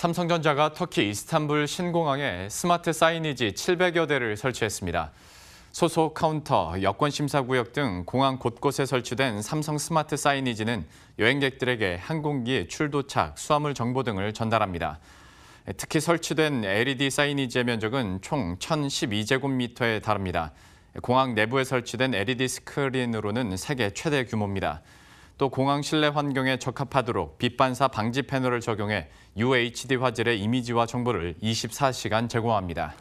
삼성전자가 터키 이스탄불 신공항에 스마트 사이니지 700여 대를 설치했습니다. 소속 카운터, 여권심사구역 등 공항 곳곳에 설치된 삼성 스마트 사이니지는 여행객들에게 항공기 출도착, 수화물 정보 등을 전달합니다. 특히 설치된 LED 사이니지의 면적은 총 1012제곱미터에 달합니다. 공항 내부에 설치된 LED 스크린으로는 세계 최대 규모입니다. 또 공항 실내 환경에 적합하도록 빛반사 방지 패널을 적용해 UHD 화질의 이미지와 정보를 24시간 제공합니다.